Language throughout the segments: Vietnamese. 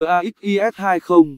GAXIS20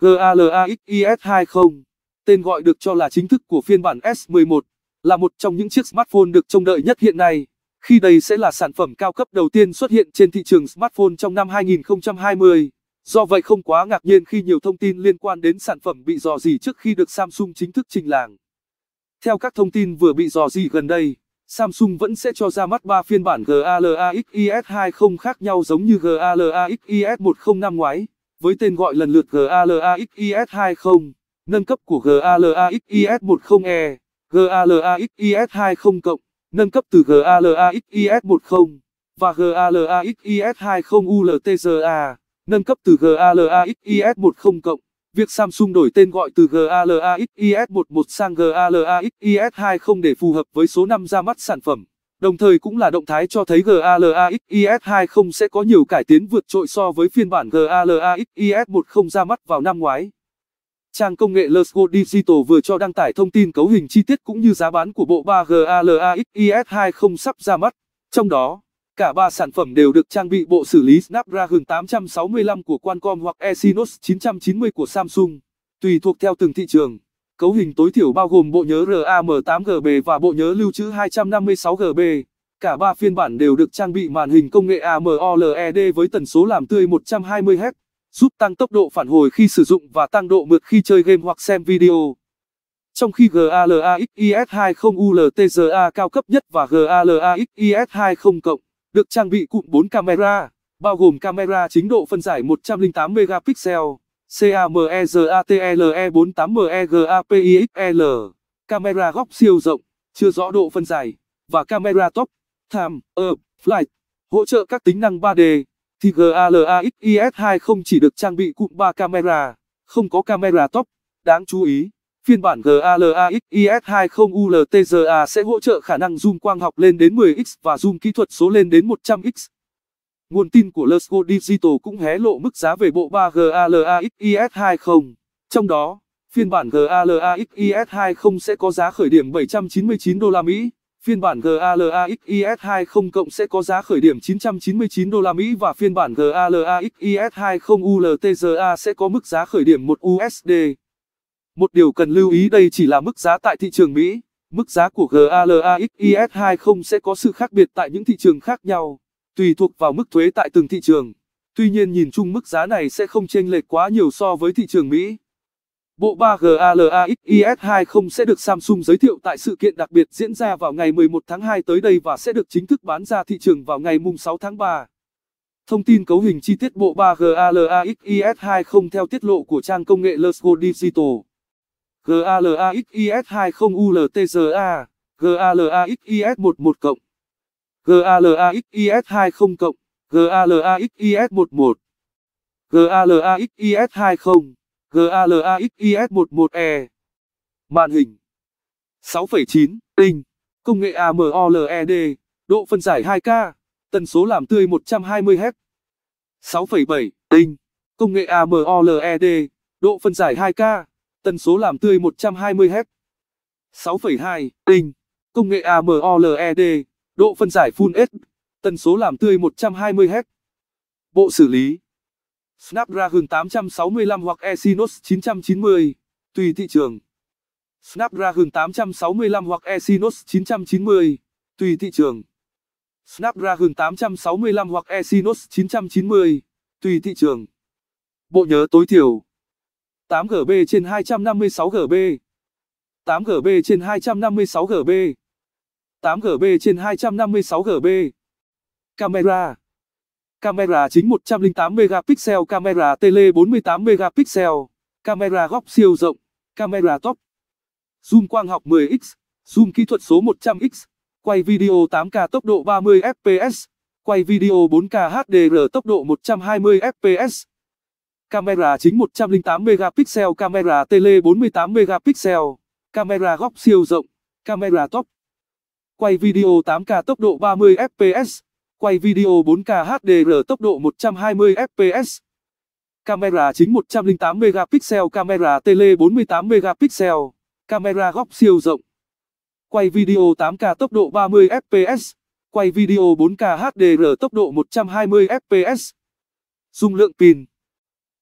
GALAXIS20 Tên gọi được cho là chính thức của phiên bản S11 là một trong những chiếc smartphone được trông đợi nhất hiện nay khi đây sẽ là sản phẩm cao cấp đầu tiên xuất hiện trên thị trường smartphone trong năm 2020. Do vậy không quá ngạc nhiên khi nhiều thông tin liên quan đến sản phẩm bị dò dỉ trước khi được Samsung chính thức trình làng. Theo các thông tin vừa bị dò dỉ gần đây, Samsung vẫn sẽ cho ra mắt 3 phiên bản GALA XIS20 khác nhau giống như GALA XIS10 năm ngoái, với tên gọi lần lượt GALA XIS20, nâng cấp của GALA XIS10E, GALA XIS20 nâng cấp từ GALA XIS10 và GALA XIS20 ULTGA, nâng cấp từ GALA XIS10 Việc Samsung đổi tên gọi từ GalaXIS11 sang galaxis 20 để phù hợp với số năm ra mắt sản phẩm, đồng thời cũng là động thái cho thấy galaxis 20 sẽ có nhiều cải tiến vượt trội so với phiên bản galaxis 10 ra mắt vào năm ngoái. Trang công nghệ Lesgo Digital vừa cho đăng tải thông tin cấu hình chi tiết cũng như giá bán của bộ 3 galaxis 20 sắp ra mắt, trong đó Cả ba sản phẩm đều được trang bị bộ xử lý Snapdragon 865 của Qualcomm hoặc Exynos 990 của Samsung. Tùy thuộc theo từng thị trường, cấu hình tối thiểu bao gồm bộ nhớ RAM8GB và bộ nhớ lưu trữ 256GB. Cả ba phiên bản đều được trang bị màn hình công nghệ AMOLED với tần số làm tươi 120Hz, giúp tăng tốc độ phản hồi khi sử dụng và tăng độ mượt khi chơi game hoặc xem video. Trong khi GALAXIS 20 ULTGA cao cấp nhất và GALAXIS 20 cộng được trang bị cụm 4 camera, bao gồm camera chính độ phân giải 108 megapixel, CAMERATLE48MEGAPIXL, e e camera góc siêu rộng, chưa rõ độ phân giải, và camera top, time, up, flight, hỗ trợ các tính năng 3D, thì GALAXIS2 không chỉ được trang bị cụm 3 camera, không có camera top, đáng chú ý. Phiên bản galaxis 20 Ultra sẽ hỗ trợ khả năng zoom quang học lên đến 10x và zoom kỹ thuật số lên đến 100x. Nguồn tin của Lasco Digital cũng hé lộ mức giá về bộ 3 GALAXIS20. Trong đó, phiên bản GALAXIS20 sẽ có giá khởi điểm 799 đô la Mỹ, phiên bản GALAXIS20 cộng sẽ có giá khởi điểm 999 đô la Mỹ và phiên bản GALAXIS20 Ultra sẽ có mức giá khởi điểm 1 USD. Một điều cần lưu ý đây chỉ là mức giá tại thị trường Mỹ. Mức giá của GALAXIS20 sẽ có sự khác biệt tại những thị trường khác nhau, tùy thuộc vào mức thuế tại từng thị trường. Tuy nhiên nhìn chung mức giá này sẽ không chênh lệch quá nhiều so với thị trường Mỹ. Bộ 3 GALAXIS20 sẽ được Samsung giới thiệu tại sự kiện đặc biệt diễn ra vào ngày 11 tháng 2 tới đây và sẽ được chính thức bán ra thị trường vào ngày 6 tháng 3. Thông tin cấu hình chi tiết bộ 3 GALAXIS20 theo tiết lộ của trang công nghệ Lusgo Digital. GALAXIS20ULTGA, GALAXIS11 cộng, GALAXIS20 cộng, GALAXIS11, GALAXIS20, GALAXIS11E. Màn hình 6,9 inch, công nghệ AMOLED, độ phân giải 2K, tần số làm tươi 120Hz. 6,7 inch, công nghệ AMOLED, độ phân giải 2K tần số làm tươi 120 Hz. 6.2 đinh, công nghệ AMOLED, độ phân giải Full HD, tần số làm tươi 120 Hz. Bộ xử lý Snapdragon 865 hoặc Exynos 990, tùy thị trường. Snapdragon 865 hoặc Exynos 990, tùy thị trường. Snapdragon 865 hoặc Exynos 990, tùy thị trường. Bộ nhớ tối thiểu 8GB trên 256GB 8GB trên 256GB 8GB trên 256GB Camera Camera chính 108 megapixel camera tele 48 megapixel Camera góc siêu rộng Camera top Zoom quang học 10x Zoom kỹ thuật số 100x Quay video 8K tốc độ 30 fps Quay video 4K HDR tốc độ 120 fps Camera chính 108 megapixel, camera tele 48 megapixel, camera góc siêu rộng, camera top. Quay video 8K tốc độ 30 fps, quay video 4K HDR tốc độ 120 fps. Camera chính 108 megapixel, camera tele 48 megapixel, camera góc siêu rộng. Quay video 8K tốc độ 30 fps, quay video 4K HDR tốc độ 120 fps. Dung lượng pin